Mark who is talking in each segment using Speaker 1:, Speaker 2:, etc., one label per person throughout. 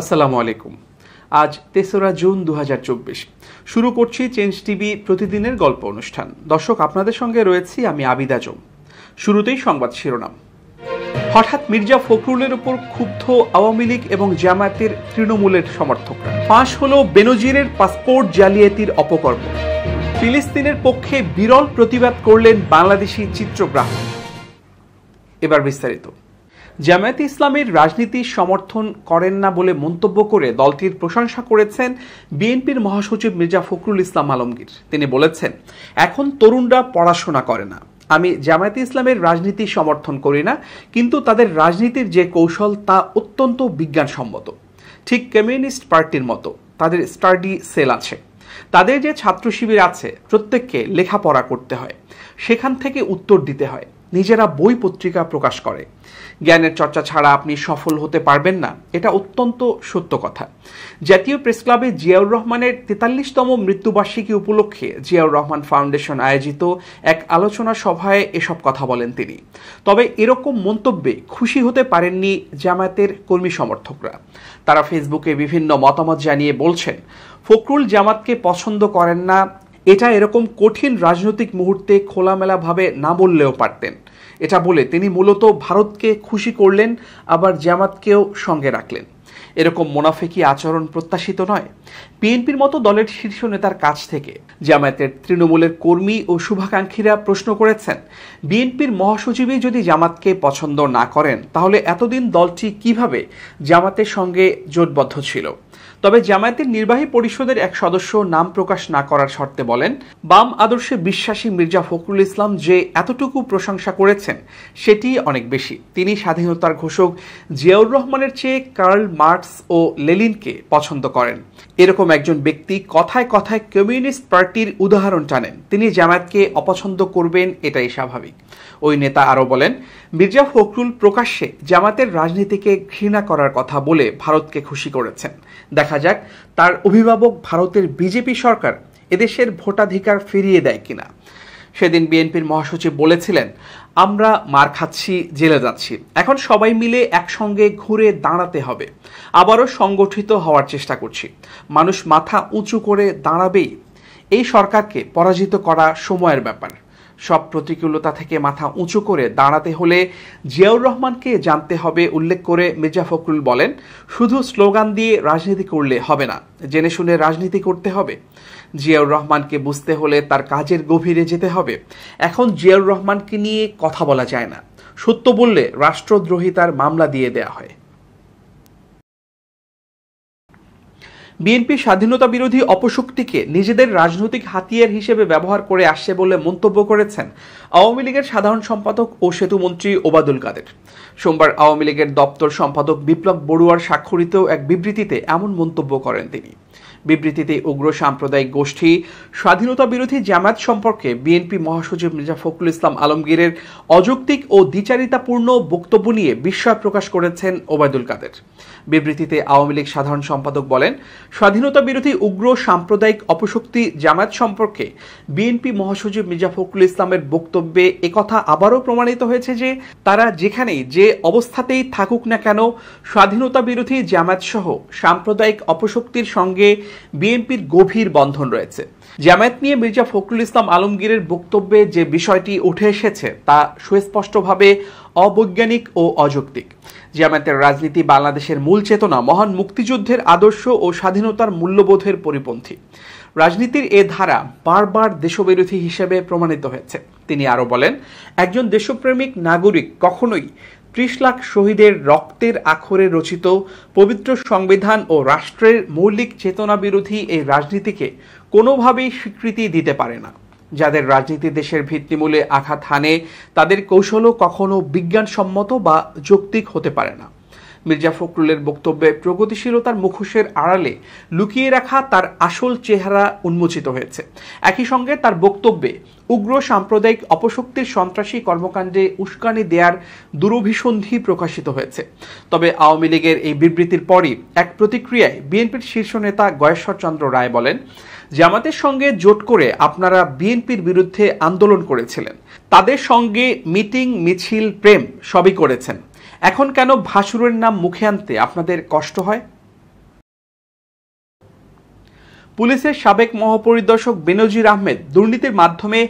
Speaker 1: আসসালামু আলাইকুম আজ তেসরা জুন দু শুরু করছি চেঞ্জ টিভি প্রতিদিনের গল্প অনুষ্ঠান দর্শক আপনাদের সঙ্গে রয়েছি আমি আবিদ আজম শুরুতেই সংবাদ শিরোনাম হঠাৎ মির্জা ফখরুলের উপর ক্ষুব্ধ আওয়ামী লীগ এবং জামায়াতের তৃণমূলের সমর্থকরা ফাঁস হল বেনজিরের পাসপোর্ট জালিয়াতির অপকর্ম ফিলিস্তিনের পক্ষে বিরল প্রতিবাদ করলেন বাংলাদেশি চিত্রগ্রাহক এবার বিস্তারিত জামায়াতে ইসলামের রাজনীতি সমর্থন করেন না বলে মন্তব্য করে দলটির প্রশংসা করেছেন বিএনপির মহাসচিব মির্জা ফখরুল ইসলাম আলমগীর তিনি বলেছেন এখন তরুণরা পড়াশোনা করে না আমি জামায়াতে ইসলামের রাজনীতি সমর্থন করি না কিন্তু তাদের রাজনীতির যে কৌশল তা অত্যন্ত বিজ্ঞানসম্মত ঠিক কমিউনিস্ট পার্টির মতো তাদের স্টাডি সেল আছে তাদের যে ছাত্র শিবির আছে প্রত্যেককে লেখাপড়া করতে হয় সেখান থেকে উত্তর দিতে হয় নিজেরা বই পত্রিকা প্রকাশ করে জ্ঞানের চর্চা ছাড়া আপনি সফল হতে পারবেন না এটা অত্যন্ত সত্য কথা জাতীয় প্রেস ক্লাবে জিয়াউর রহমানের তেতাল্লিশতম মৃত্যুবার্ষিকী উপলক্ষে জিয়াউর রহমান ফাউন্ডেশন আয়োজিত এক আলোচনা সভায় এসব কথা বলেন তিনি তবে এরকম মন্তব্যে খুশি হতে পারেননি জামায়াতের কর্মী সমর্থকরা তারা ফেসবুকে বিভিন্ন মতামত জানিয়ে বলছেন ফখরুল জামাতকে পছন্দ করেন না এটা এরকম কঠিন রাজনৈতিক মুহূর্তে খোলামেলাভাবে না বললেও পারতেন এটা বলে তিনি মূলত ভারতকে খুশি করলেন আবার জামাতকেও সঙ্গে রাখলেন এরকম মোনাফেকি আচরণ প্রত্যাশিত নয় বিএনপির মতো দলের শীর্ষ নেতার কাছ থেকে জামায়াতের তৃণমূলের কর্মী ও শুভাকাঙ্ক্ষীরা প্রশ্ন করেছেন বিএনপির মহাসচিবই যদি জামাতকে পছন্দ না করেন তাহলে এতদিন দলটি কিভাবে জামাতের সঙ্গে জোটবদ্ধ ছিল তবে জামায়াতের নির্বাহী পরিষদের এক সদস্য নাম প্রকাশ না করার শর্তে বলেন বাম আদর্শে বিশ্বাসী মির্জা ফখরুল ইসলাম যে এতটুকু প্রশংসা করেছেন সেটি অনেক বেশি তিনি স্বাধীনতার ঘোষক জিয়াউর রহমানের চেয়ে কার্ল মার্কস ও লেলিনকে পছন্দ করেন এরকম একজন ব্যক্তি কথায় কথায় কমিউনিস্ট পার্টির উদাহরণ টানেন তিনি জামায়াতকে অপছন্দ করবেন এটাই স্বাভাবিক ওই নেতা আরও বলেন মির্জা ফখরুল প্রকাশ্যে জামাতের রাজনীতিকে ঘৃণা করার কথা বলে ভারতকে খুশি করেছেন দেখা যাক তার অভিভাবক ভারতের বিজেপি সরকার এদেশের ভোটাধিকার ফিরিয়ে দেয় কিনা সেদিন বিএনপির মহাসচিব বলেছিলেন আমরা মার খাচ্ছি জেলে যাচ্ছি এখন সবাই মিলে একসঙ্গে ঘুরে দাঁড়াতে হবে আবারও সংগঠিত হওয়ার চেষ্টা করছি মানুষ মাথা উঁচু করে দাঁড়াবেই এই সরকারকে পরাজিত করা সময়ের ব্যাপার সব প্রতিকূলতা থেকে মাথা উঁচু করে দাঁড়াতে হলে জিয়াউর রহমানকে জানতে হবে উল্লেখ করে মির্জা ফখরুল বলেন শুধু স্লোগান দিয়ে রাজনীতি করলে হবে না জেনে শুনে রাজনীতি করতে হবে জিয়াউর রহমানকে বুঝতে হলে তার কাজের গভীরে যেতে হবে এখন জিয়াউর রহমানকে নিয়ে কথা বলা যায় না সত্য বললে রাষ্ট্রদ্রোহিতার মামলা দিয়ে দেয়া হয় বিএনপি স্বাধীনতা বিরোধী অপশক্তিকে নিজেদের রাজনৈতিক হাতিয়ার হিসেবে ব্যবহার করে আসছে বলে মন্তব্য করেছেন আওয়ামী লীগের সাধারণ সম্পাদক ও সেতুমন্ত্রী ওবাদুল কাদের সোমবার আওয়ামী লীগের দপ্তর সম্পাদক বিপ্লব বড়ুয়ার স্বাক্ষরিত এক বিবৃতিতে এমন মন্তব্য করেন তিনি বিবৃতিতে উগ্র সাম্প্রদায়িক গোষ্ঠী স্বাধীনতা বিরোধী জামায়াত সম্পর্কে বিএনপি মহাসচিব মির্জা ফখরুল ইসলাম আলমগীরের অযৌক্তিক ও দ্বিচারিতাপূর্ণ বক্তব্য নিয়ে বিস্ময় প্রকাশ করেছেন ওবায়দুল কাদের বিবৃতিতে আওয়ামী লীগ সাধারণ সম্পাদক বলেন স্বাধীনতা বিরোধী উগ্র সাম্প্রদায়িক অপশক্তি জামায়াত সম্পর্কে বিএনপি মহাসচিব মির্জা ফখরুল ইসলামের বক্তব্যে একথা আবারও প্রমাণিত হয়েছে যে তারা যেখানেই যে অবস্থাতেই থাকুক না কেন স্বাধীনতা বিরোধী জামায়াত সহ সাম্প্রদায়িক অপশক্তির সঙ্গে বিএনপির গভীর বন্ধন রয়েছে জামায়াত নিয়ে মির্জা ফখরুল ইসলাম আলমগীরের বক্তব্যে যে বিষয়টি উঠে এসেছে তা সুস্পষ্টভাবে অবৈজ্ঞানিক ও অযৌক্তিক জামায়াতের রাজনীতি বাংলাদেশের মূল চেতনা মহান মুক্তিযুদ্ধের আদর্শ ও স্বাধীনতার মূল্যবোধের পরিপন্থী রাজনীতির এ ধারা বারবার দেশবিরোধী হিসেবে প্রমাণিত হয়েছে তিনি আরও বলেন একজন দেশপ্রেমিক নাগরিক কখনোই ত্রিশ লাখ শহীদের রক্তের আখরে রচিত পবিত্র সংবিধান ও রাষ্ট্রের মৌলিক চেতনা বিরোধী এই রাজনীতিকে কোনোভাবেই স্বীকৃতি দিতে পারে না যাদের রাজনীতি দেশের ভিত্তিমূলে আঘাত হানে তাদের কৌশলও কখনো বিজ্ঞানসম্মত বা যৌক্তিক হতে পারে না মির্জা ফখরুলের বক্তব্যে প্রগতিশীলতার মুখোশের আড়ালে লুকিয়ে রাখা তার আসল চেহারা উন্মোচিত হয়েছে একই সঙ্গে তার বক্তব্যে উগ্র সাম্প্রদায়িক অপশক্তির সন্ত্রাসী কর্মকাণ্ডে উস্কানি দেয়ার দুরভিসন্ধি প্রকাশিত হয়েছে তবে আওয়ামী লীগের এই বিবৃতির পরই এক প্রতিক্রিয়ায় বিএনপির শীর্ষ নেতা গয়েশ্বর চন্দ্র রায় বলেন জামাতের সঙ্গে জোট করে আপনারা বিএনপির বিরুদ্ধে আন্দোলন করেছিলেন তাদের সঙ্গে মিটিং মিছিল প্রেম সবই করেছেন এখন কেন ভাসুরের নাম মুখে আনতে আপনাদের কষ্ট হয় পুলিশের সাবেক মহাপরিদর্শক বেনজির আহমেদ দুর্নীতির মাধ্যমে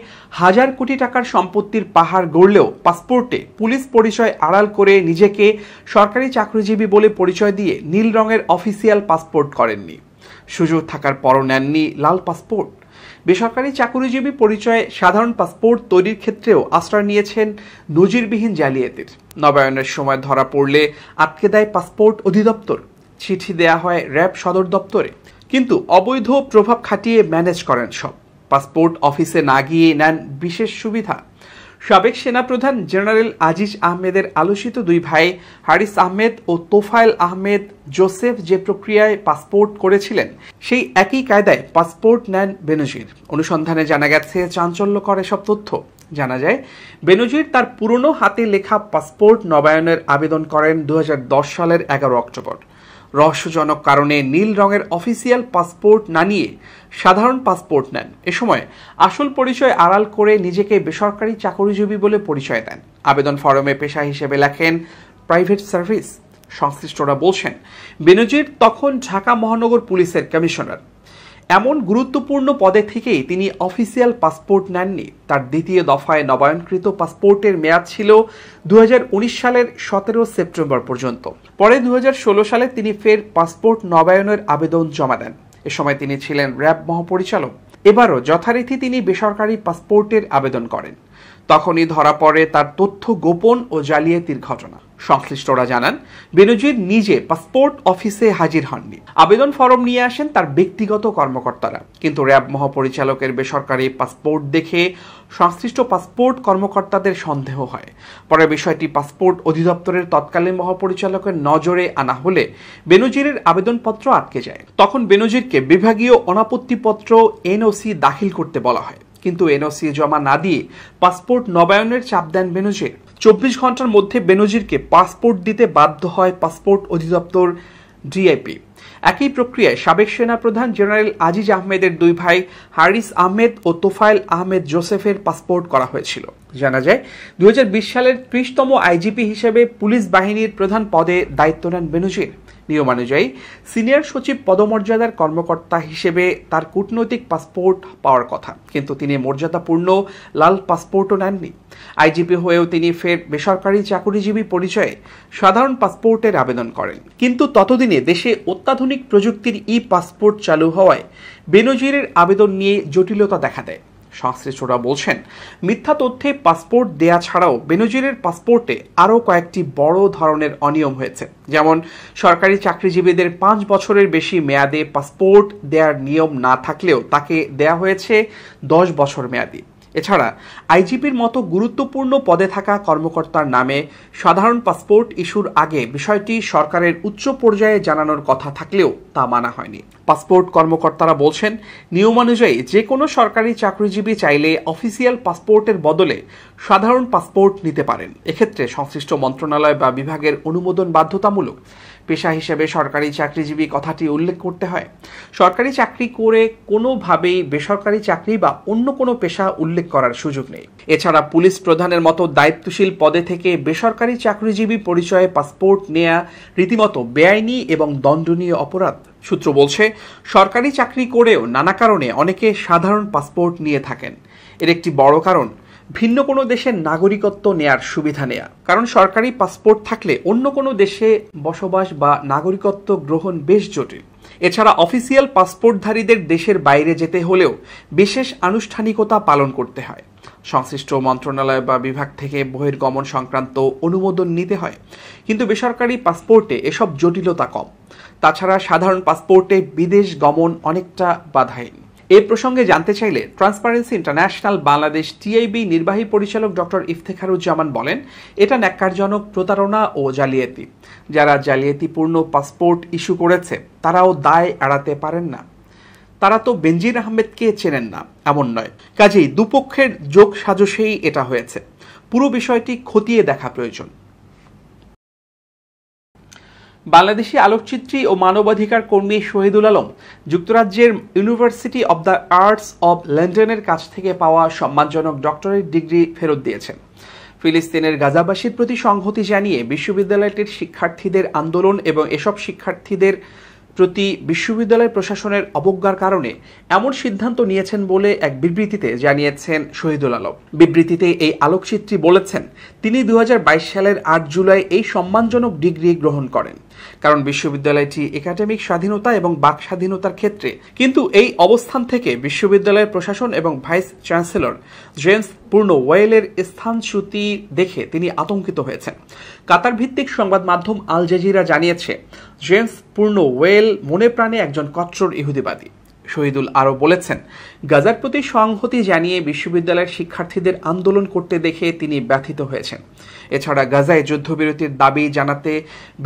Speaker 1: হাজার কোটি টাকার সম্পত্তির পাহাড় গড়লেও পাসপোর্টে পুলিশ পরিচয় আড়াল করে নিজেকে সরকারি চাকরিজীবী বলে পরিচয় দিয়ে নীল রঙের অফিসিয়াল পাসপোর্ট করেননি সুযোগ থাকার পরও নেননি লাল পাসপোর্ট বেসরকারি চাকুরিজীবী পরিচয়ে সাধারণ পাসপোর্ট তৈরির ক্ষেত্রেও আশ্রয় নিয়েছেন নজিরবিহীন জালিয়াতির নবায়নের সময় ধরা পড়লে আটকে দেয় পাসপোর্ট অধিদপ্তর চিঠি দেয়া হয় র্যাব সদর দপ্তরে কিন্তু অবৈধ প্রভাব খাটিয়ে ম্যানেজ করেন সব পাসপোর্ট অফিসে না গিয়ে নেন বিশেষ সুবিধা সাবেক সেনাপ্রধান জেনারেল আজিজ আহমেদের আলোচিত দুই ভাই হারিস আহমেদ ও তোফায়েল আহমেদ জোসেফ যে প্রক্রিয়ায় পাসপোর্ট করেছিলেন সেই একই কায়দায় পাসপোর্ট নেন বেনজির অনুসন্ধানে জানা গেছে চাঞ্চল্যকর এসব তথ্য জানা যায় বেনজির তার পুরনো হাতে লেখা পাসপোর্ট নবায়নের আবেদন করেন দু সালের এগারো অক্টোবর রহস্যজনক কারণে নীল রঙের অফিসিয়াল পাসপোর্ট না নিয়ে সাধারণ পাসপোর্ট নেন এ সময় আসল পরিচয় আড়াল করে নিজেকে বেসরকারি চাকরিজীবী বলে পরিচয় দেন আবেদন ফরমে পেশা হিসেবে লেখেন প্রাইভেট সার্ভিস সংশ্লিষ্টরা বলছেন বেনজির তখন ঢাকা মহানগর পুলিশের কমিশনার এমন গুরুত্বপূর্ণ পদে থেকেই তিনি অফিসিয়াল পাসপোর্ট নেননি তার দ্বিতীয় দফায় নবায়নকৃত পাসপোর্টের মেয়াদ ছিল দু সালের সতেরো সেপ্টেম্বর পর্যন্ত পরে দু সালে তিনি ফের পাসপোর্ট নবায়নের আবেদন জমা দেন এ সময় তিনি ছিলেন র্যাব মহাপরিচালক এবারও যথারীতি তিনি বেসরকারি পাসপোর্টের আবেদন করেন তখনই ধরা পড়ে তার তথ্য গোপন ও জালিয়াতির ঘটনা সংশ্লিষ্টরা জানান বেনজির নিজে পাসপোর্ট অফিসে হাজির হননি আবেদন ফরম নিয়ে আসেন তার ব্যক্তিগত কর্মকর্তারা কিন্তু র্যাব মহাপরিচালকের বেসরকারি পাসপোর্ট দেখে সংশ্লিষ্ট পাসপোর্ট কর্মকর্তাদের সন্দেহ হয় পরে বিষয়টি পাসপোর্ট অধিদপ্তরের তৎকালীন মহাপরিচালকের নজরে আনা হলে বেনজিরের আবেদনপত্র আটকে যায় তখন বেনজিরকে বিভাগীয় অনাপত্তিপত্র এনওসি দাখিল করতে বলা হয় কিন্তু এনওসি জমা না দিয়ে পাসপোর্ট নবায়নের চাপ দেন বেনজির চব্বিশ ঘন্টার মধ্যে বেনজিরকে পাসপোর্ট দিতে বাধ্য হয় পাসপোর্ট অধিদপ্তর ডিআইপি একই প্রক্রিয়ায় সাবেক সেনাপ্রধান জেনারেল আজিজ আহমেদের দুই ভাই হারিস আহমেদ ও তোফায়েল আহমেদ জোসেফের পাসপোর্ট করা হয়েছিল জানা যায় দুই সালের ত্রিশতম আইজিপি হিসেবে পুলিশ বাহিনীর প্রধান পদে দায়িত্ব নেন বেনজির নিয়মানুযায়ী সিনিয়র সচিব পদমর্যাদার কর্মকর্তা হিসেবে তার কূটনৈতিক পাসপোর্ট পাওয়ার কথা কিন্তু তিনি মর্যাদাপূর্ণ লাল পাসপোর্টও নেননি আইজিপি হয়েও তিনি ফের বেসরকারি চাকুরিজীবী পরিচয়ে সাধারণ পাসপোর্টের আবেদন করেন কিন্তু ততদিনে দেশে অত্যাধুনিক প্রযুক্তির ই পাসপোর্ট চালু হওয়ায় বেনজিরের আবেদন নিয়ে জটিলতা দেখা দেয় সংশ্লিষ্টরা বলছেন মিথ্যা তথ্যে পাসপোর্ট দেয়া ছাড়াও বেনজিরের পাসপোর্টে আরও কয়েকটি বড় ধরনের অনিয়ম হয়েছে যেমন সরকারি চাকরিজীবীদের পাঁচ বছরের বেশি মেয়াদে পাসপোর্ট দেওয়ার নিয়ম না থাকলেও তাকে দেয়া হয়েছে দশ বছর মেয়াদী এছাড়া আইজিপির মতো গুরুত্বপূর্ণ পদে থাকা কর্মকর্তার নামে সাধারণ পাসপোর্ট ইস্যুর আগে বিষয়টি সরকারের উচ্চ পর্যায়ে জানানোর কথা থাকলেও তা মানা হয়নি পাসপোর্ট কর্মকর্তারা বলছেন নিয়মানুযায়ী যে কোনো সরকারি চাকরিজীবী চাইলে অফিসিয়াল পাসপোর্টের বদলে সাধারণ পাসপোর্ট নিতে পারেন এক্ষেত্রে সংশ্লিষ্ট মন্ত্রণালয় বা বিভাগের অনুমোদন বাধ্যতামূলক পেশা হিসেবে সরকারি চাকরিজীবী কথাটি উল্লেখ করতে হয় সরকারি চাকরি করে কোনোভাবেই বেসরকারি চাকরি বা অন্য কোনো পেশা উল্লেখ করার সুযোগ নেই এছাড়া পুলিশ প্রধানের মতো দায়িত্বশীল পদে থেকে বেসরকারি চাকরিজীবী পরিচয়ে পাসপোর্ট নেয়া রীতিমতো বেআইনি এবং দণ্ডনীয় অপরাধ সূত্র বলছে সরকারি চাকরি করেও নানা কারণে অনেকে সাধারণ পাসপোর্ট নিয়ে থাকেন এর একটি বড় কারণ ভিন্ন কোনো দেশের নাগরিকত্ব নেয়ার সুবিধা নেয়া কারণ সরকারি পাসপোর্ট থাকলে অন্য কোনো দেশে বসবাস বা নাগরিকত্ব গ্রহণ বেশ জটিল এছাড়া অফিসিয়াল পাসপোর্টধারীদের দেশের বাইরে যেতে হলেও বিশেষ আনুষ্ঠানিকতা পালন করতে হয় সংশ্লিষ্ট মন্ত্রণালয় বা বিভাগ থেকে বহির্গমন সংক্রান্ত অনুমোদন নিতে হয় কিন্তু বেসরকারি পাসপোর্টে এসব জটিলতা কম তাছাড়া সাধারণ পাসপোর্টে বিদেশ গমন অনেকটা বাধাহীন এ প্রসঙ্গে জানতে চাইলে ট্রান্সপারেন্সি ইন্টারন্যাশনাল বাংলাদেশ টিআইবি নির্বাহী পরিচালক ডক্টর ইফতেখারুজ্জামান বলেন এটা ন্যাক্কারজনক প্রতারণা ও জালিয়াতি যারা জালিয়াতিপূর্ণ পাসপোর্ট ইস্যু করেছে তারাও দায় এড়াতে পারেন না তারা তো বেনজির আহমেদকে চেনেন না এমন নয় কাজেই দুপক্ষের যোগ সাজসেই এটা হয়েছে পুরো বিষয়টি খতিয়ে দেখা প্রয়োজন বাংলাদেশি আলোকচিত্রী ও মানবাধিকার কর্মী শহীদুল আলম যুক্তরাজ্যের university of the arts of লন্ডনের কাছ থেকে পাওয়া সম্মানজনক ডক্টরেট ডিগ্রি ফেরত দিয়েছেন ফিলিস্তিনের গাজাবাসীর প্রতি সংহতি জানিয়ে বিশ্ববিদ্যালয়টির শিক্ষার্থীদের আন্দোলন এবং এসব শিক্ষার্থীদের প্রতি বিশ্ববিদ্যালয় প্রশাসনের অবজ্ঞার কারণে এমন সিদ্ধান্ত নিয়েছেন বলে এক বিবৃতিতে জানিয়েছেন শহীদুল আলম বিবৃতিতে এই আলোকচিত্রী বলেছেন তিনি দু সালের আট জুলাই এই সম্মানজনক ডিগ্রি গ্রহণ করেন কারণ বিশ্ববিদ্যালয়টি একাডেমিক স্বাধীনতা এবং বাক স্বাধীনতার ক্ষেত্রে কিন্তু এই অবস্থান থেকে বিশ্ববিদ্যালয়ের প্রশাসন এবং ভাইস চ্যান্সেলর জেমস পূর্ণ ওয়েলের স্থানচ্যুতি দেখে তিনি আতঙ্কিত হয়েছেন কাতার ভিত্তিক সংবাদ মাধ্যম আল জাজিরা জানিয়েছে জেমস পূর্ণ ওয়েল মনে প্রাণে একজন কট্টর ইহুদিবাদী শহীদুল আরও বলেছেন গাজার প্রতি সংহতি জানিয়ে বিশ্ববিদ্যালয়ের শিক্ষার্থীদের আন্দোলন করতে দেখে তিনি ব্যথিত হয়েছেন এছাড়া গাজায় যুদ্ধবিরতির দাবি জানাতে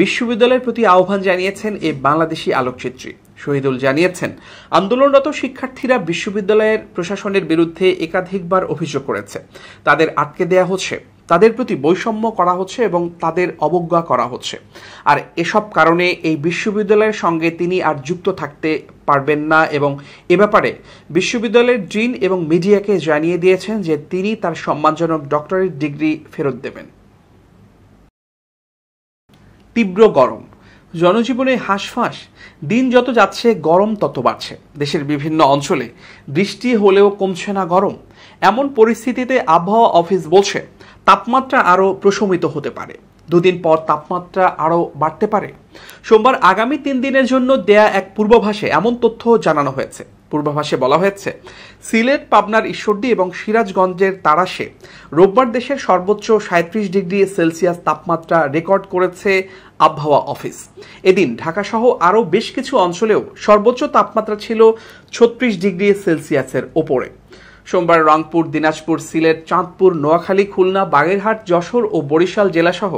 Speaker 1: বিশ্ববিদ্যালয়ের প্রতি আহ্বান জানিয়েছেন এ বাংলাদেশি আলোকচিত্রী শহীদুল জানিয়েছেন আন্দোলনরত শিক্ষার্থীরা বিশ্ববিদ্যালয়ের প্রশাসনের বিরুদ্ধে একাধিকবার অভিযোগ করেছে তাদের আটকে দেয়া হচ্ছে তাদের প্রতি বৈষম্য করা হচ্ছে এবং তাদের অবজ্ঞা করা হচ্ছে আর এসব কারণে এই বিশ্ববিদ্যালয়ের সঙ্গে তিনি আর যুক্ত থাকতে পারবেন না এবং এ ব্যাপারে বিশ্ববিদ্যালয়ের জিন এবং মিডিয়াকে জানিয়ে দিয়েছেন যে তিনি তার সম্মানজনক ডক্টরেট ডিগ্রি ফেরত দেবেন তীব্র গরম জনজীবনে হাঁসফাঁস দিন যত যাচ্ছে গরম তত বাড়ছে দেশের বিভিন্ন অঞ্চলে বৃষ্টি হলেও কমছে না গরম এমন পরিস্থিতিতে আবহাওয়া অফিস বলছে তাপমাত্রা আরও প্রশমিত হতে পারে দুদিন পর তাপমাত্রা আরও বাড়তে পারে সোমবার আগামী তিন দিনের জন্য দেয়া এক পূর্বাভাসে এমন তথ্য জানানো হয়েছে পূর্বাভাসে বলা হয়েছে সিলেট পাবনার ঈশ্বরদী এবং সিরাজগঞ্জের তারাসে রোববার দেশের সর্বোচ্চ সাঁত্রিশ ডিগ্রি সেলসিয়াস তাপমাত্রা রেকর্ড করেছে আবহাওয়া অফিস এদিন ঢাকাসহ আরও বেশ কিছু অঞ্চলেও সর্বোচ্চ তাপমাত্রা ছিল ছত্রিশ ডিগ্রি সেলসিয়াসের ওপরে সোমবার রংপুর দিনাজপুর সিলেট চাঁদপুর নোয়াখালী খুলনা বাগেরহাট যশোর ও বরিশাল জেলাসহ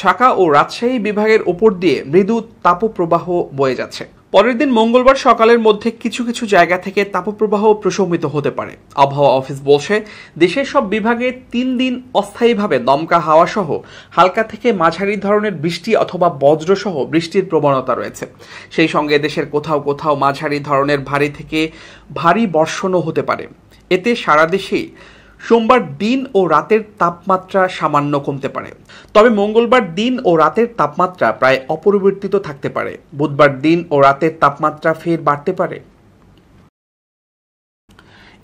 Speaker 1: ঢাকা ও রাজশাহী বিভাগের ওপর দিয়ে মৃদু তাপপ্রবাহ বয়ে যাচ্ছে পরের দিন মঙ্গলবার সকালের মধ্যে কিছু কিছু জায়গা থেকে তাপপ্রবাহ প্রশমিত হতে পারে আবহাওয়া অফিস বলছে দেশের সব বিভাগে তিন দিন অস্থায়ীভাবে দমকা হাওয়া সহ হালকা থেকে মাঝারি ধরনের বৃষ্টি অথবা বজ্র সহ বৃষ্টির প্রবণতা রয়েছে সেই সঙ্গে দেশের কোথাও কোথাও মাঝারি ধরনের ভারী থেকে ভারী বর্ষণও হতে পারে এতে সারা দেশে সোমবার দিন ও রাতের তাপমাত্রা সামান্য কমতে পারে তবে মঙ্গলবার দিন ও রাতের তাপমাত্রা প্রায় অপরিবর্তিত থাকতে পারে বুধবার দিন ও রাতের তাপমাত্রা ফের বাড়তে পারে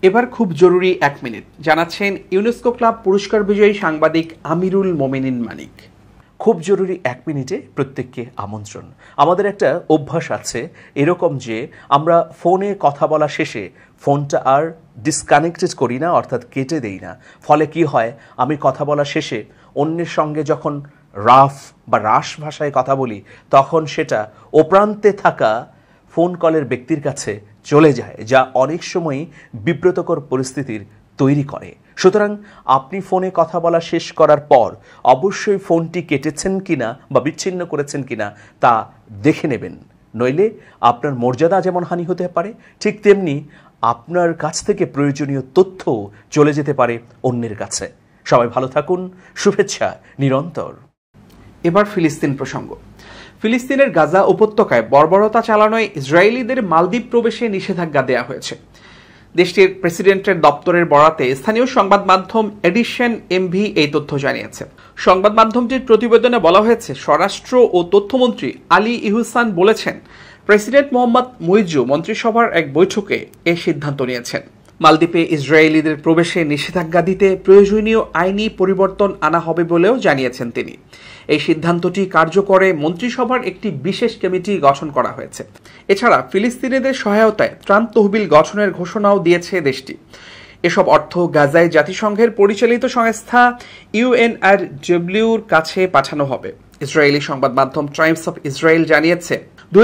Speaker 1: এবার খুব জরুরি এক মিনিট জানাচ্ছেন ইউনেস্কো ক্লাব পুরস্কার বিজয়ী সাংবাদিক আমিরুল মোমেনিন মানিক খুব জরুরি এক মিনিটে প্রত্যেককে আমন্ত্রণ আমাদের একটা অভ্যাস আছে এরকম যে আমরা ফোনে কথা বলা শেষে ফোনটা আর ডিসকানেক্টেড করি না অর্থাৎ কেটে দেই না ফলে কি হয় আমি কথা বলা শেষে অন্যের সঙ্গে যখন রাফ বা রাস ভাষায় কথা বলি তখন সেটা ওপ্রান্তে থাকা ফোন কলের ব্যক্তির কাছে চলে যায় যা অনেক সময়ই বিব্রতকর পরিস্থিতির তৈরি করে সুতরাং আপনি ফোনে কথা বলা শেষ করার পর অবশ্যই ফোনটি কেটেছেন কিনা বা বিচ্ছিন্ন করেছেন কিনা তা দেখে নেবেন নইলে আপনার মর্যাদা যেমন হানি হতে পারে ঠিক তেমনি আপনার কাছ থেকে প্রয়োজনীয় তথ্য চলে যেতে পারে অন্যের কাছে সবাই ভালো থাকুন শুভেচ্ছা নিরন্তর এবার ফিলিস্তিন প্রসঙ্গ ফিলিস্তিনের গাজা উপত্যকায় বর্বরতা চালানোয় ইসরায়েলিদের মালদ্বীপ প্রবেশে নিষেধাজ্ঞা দেয়া হয়েছে দেশটির প্রেসিডেন্টের দপ্তরের বরাতে স্থানীয় সংবাদ মাধ্যম এডিশন এমভি এই তথ্য জানিয়েছে সংবাদ মাধ্যমটির প্রতিবেদনে বলা হয়েছে স্বরাষ্ট্র ও তথ্যমন্ত্রী আলী ইহুসান বলেছেন প্রেসিডেন্ট মোহাম্মদ মুইজু মন্ত্রিসভার এক বৈঠকে এ সিদ্ধান্ত নিয়েছেন মালদ্বীপে ইসরায়েলিদের প্রবেশে নিষেধাজ্ঞা দিতে প্রয়োজনীয় আইনি পরিবর্তন আনা হবে বলেও জানিয়েছেন তিনি এই সিদ্ধান্তটি কার্যকরে মন্ত্রিসভার একটি বিশেষ কমিটি গঠন করা হয়েছে এছাড়া ফিলিস্তিনিদের সহায়তায় ত্রাণ তহবিল গঠনের ঘোষণাও দিয়েছে দেশটি এসব অর্থ গাজায় জাতিসংঘের পরিচালিত সংস্থা ইউএনআর ডব্লিউর কাছে পাঠানো হবে ইসরায়েলি সংবাদ মাধ্যম টাইমস অফ ইসরায়েল জানিয়েছে দু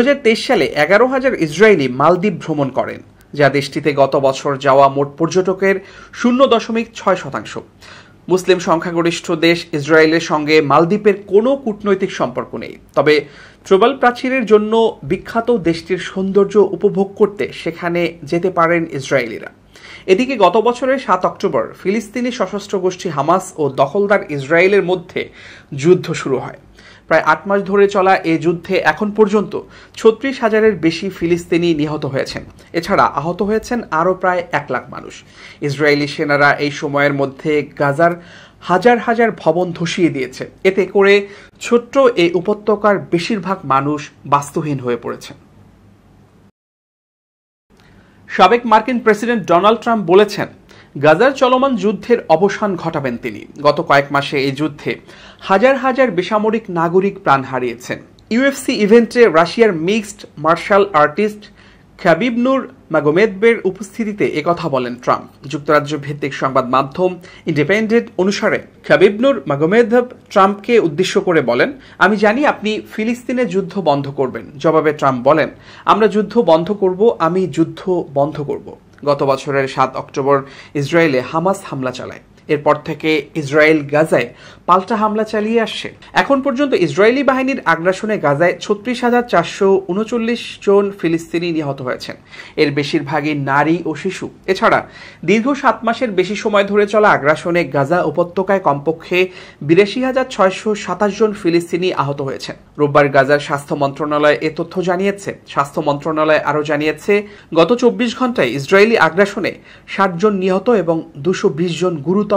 Speaker 1: সালে এগারো হাজার ইসরায়েলি মালদ্বীপ ভ্রমণ করেন যা দেশটিতে গত বছর যাওয়া মোট পর্যটকের শূন্য দশমিক ছয় শতাংশ মুসলিম সংখ্যাগরিষ্ঠ দেশ ইসরায়েলের সঙ্গে মালদ্বীপের কোনো কূটনৈতিক সম্পর্ক নেই তবে ট্রোবাল প্রাচীরের জন্য বিখ্যাত দেশটির সৌন্দর্য উপভোগ করতে সেখানে যেতে পারেন ইসরায়েলিরা এদিকে গত বছরের সাত অক্টোবর ফিলিস্তিনি সশস্ত্র গোষ্ঠী হামাস ও দখলদার ইসরায়েলের মধ্যে যুদ্ধ শুরু হয় প্রায় আট মাস ধরে চলা এ যুদ্ধে এখন পর্যন্ত ছত্রিশ হাজারের বেশি ফিলিস্তিনি নিহত হয়েছেন এছাড়া আহত হয়েছেন আরও প্রায় এক লাখ মানুষ ইসরায়েলি সেনারা এই সময়ের মধ্যে গাজার হাজার হাজার ভবন ধসিয়ে দিয়েছে এতে করে ছোট্ট এই উপত্যকার বেশিরভাগ মানুষ বাস্তুহীন হয়ে পড়েছেন সাবেক মার্কিন প্রেসিডেন্ট ডোনাল্ড ট্রাম্প বলেছেন গাজার চলমান যুদ্ধের অবসান ঘটাবেন তিনি গত কয়েক মাসে এই যুদ্ধে হাজার হাজার বেসামরিক নাগরিক প্রাণ হারিয়েছেন ইউএফসি ইভেন্টে রাশিয়ার মিক্সড মার্শাল আর্টিস্ট খাবিবনুর মাগোমেদবের উপস্থিতিতে একথা বলেন ট্রাম্প যুক্তরাজ্য ভিত্তিক সংবাদ মাধ্যম ইন্ডিপেন্ডেন্ট অনুসারে খাবিবনুর মাগোমেদ ট্রাম্পকে উদ্দেশ্য করে বলেন আমি জানি আপনি ফিলিস্তিনে যুদ্ধ বন্ধ করবেন জবাবে ট্রাম্প বলেন আমরা যুদ্ধ বন্ধ করব আমি যুদ্ধ বন্ধ করব গত বছরের সাত অক্টোবর ইসরায়েলে হামাস হামলা চালায় এরপর থেকে ইসরায়েল গাজায় পাল্টা হামলা চালিয়ে আসছে এখন পর্যন্ত ইসরায়েলি বাহিনীর আগ্রাসনে গাজায় ছত্রিশ হাজার চারশো উনচল্লিশ জন ফিলিস্তিনি নিহত হয়েছেন এর বেশিরভাগই নারী ও শিশু এছাড়া দীর্ঘ সাত মাসের বেশি সময় ধরে চলা আগ্রাসনে গাজা উপত্যকায় কমপক্ষে বিরাশি হাজার ছয়শো সাতাশ জন ফিলিস্তিনি আহত হয়েছেন রোববার গাজার স্বাস্থ্য মন্ত্রণালয় এ তথ্য জানিয়েছে স্বাস্থ্য মন্ত্রণালয় আরও জানিয়েছে গত চব্বিশ ঘন্টায় ইসরায়েলি আগ্রাসনে ষাট জন নিহত এবং দুশো বিশ জন গুরুতর